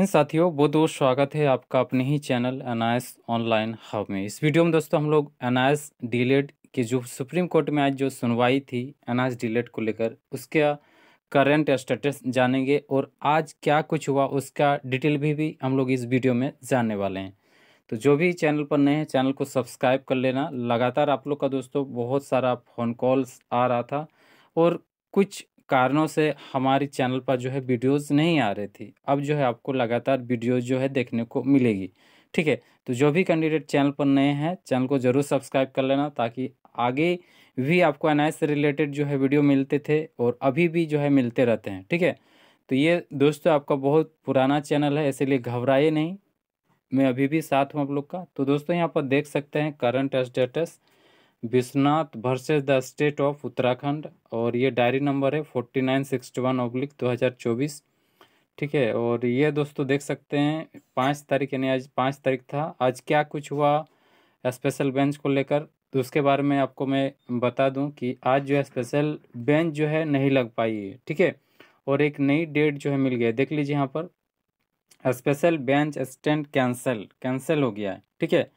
friend साथियों बहुत बहुत स्वागत है आपका अपने ही चैनल अनायस ऑनलाइन हब में इस वीडियो में दोस्तों हम लोग अनायस डिलेट की जो सुप्रीम कोर्ट में आज जो सुनवाई थी अनायस डिलेट को लेकर उसका करंट स्टेटस जानेंगे और आज क्या कुछ हुआ उसका डिटेल भी, भी हम लोग इस वीडियो में जानने वाले हैं तो जो भी चैनल पर नए हैं चैनल को सब्सक्राइब कर लेना लगातार आप लोग का दोस्तों बहुत सारा फ़ोन कॉल्स आ रहा था और कुछ कारणों से हमारे चैनल पर जो है वीडियोस नहीं आ रही थी अब जो है आपको लगातार वीडियोस जो है देखने को मिलेगी ठीक है तो जो भी कैंडिडेट चैनल पर नए हैं चैनल को ज़रूर सब्सक्राइब कर लेना ताकि आगे भी आपको एन से रिलेटेड जो है वीडियो मिलते थे और अभी भी जो है मिलते रहते हैं ठीक है तो ये दोस्तों आपका बहुत पुराना चैनल है इसीलिए घबराइए नहीं मैं अभी भी साथ हूँ आप लोग का तो दोस्तों यहाँ पर देख सकते हैं current status Vishwanath versus the state of Uttarakhand और ये डायरी नंबर है forty nine sixty one oblique दो हज़ार चौबीस ठीक है और ये दोस्तों देख सकते हैं पाँच तारीख यानी आज पाँच तारीख था आज क्या कुछ हुआ स्पेशल बेंच को लेकर तो उसके बारे में आपको मैं बता दूं कि आज जो है स्पेशल बेंच जो है नहीं लग पाई है ठीक है और एक नई डेट जो है मिल गया देख लीजिए यहाँ पर special bench stand cancel cancel हो गया है ठीक है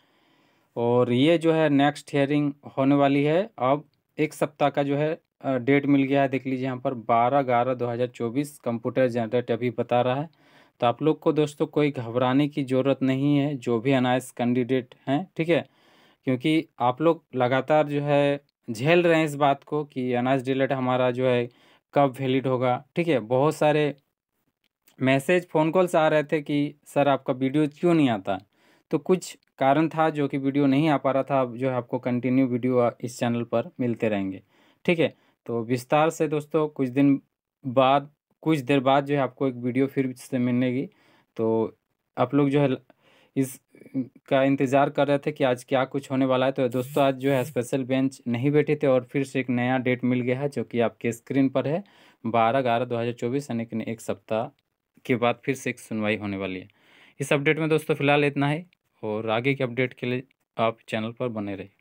और ये जो है नेक्स्ट हेयरिंग होने वाली है अब एक सप्ताह का जो है डेट मिल गया है देख लीजिए यहाँ पर बारह ग्यारह दो हज़ार चौबीस कंप्यूटर जनरेट अभी बता रहा है तो आप लोग को दोस्तों कोई घबराने की ज़रूरत नहीं है जो भी अनायस कैंडिडेट हैं ठीक है क्योंकि आप लोग लगातार जो है झेल रहे हैं इस बात को कि अनाज डिलेट हमारा जो है कब वैलिड होगा ठीक है बहुत सारे मैसेज फ़ोन कॉल्स आ रहे थे कि सर आपका वीडियो क्यों नहीं आता तो कुछ कारण था जो कि वीडियो नहीं आ पा रहा था अब जो है आपको कंटिन्यू वीडियो इस चैनल पर मिलते रहेंगे ठीक है तो विस्तार से दोस्तों कुछ दिन बाद कुछ देर बाद जो है आपको एक वीडियो फिर से मिलेगी तो आप लोग जो है इस का इंतज़ार कर रहे थे कि आज क्या कुछ होने वाला है तो दोस्तों आज जो है स्पेशल बेंच नहीं बैठे थे और फिर से एक नया डेट मिल गया है जो कि आपके स्क्रीन पर है बारह ग्यारह दो हज़ार चौबीस यानी कि एक सप्ताह के बाद फिर से एक सुनवाई होने वाली है इस अपडेट में दोस्तों फिलहाल इतना है और आगे के अपडेट के लिए आप चैनल पर बने रहें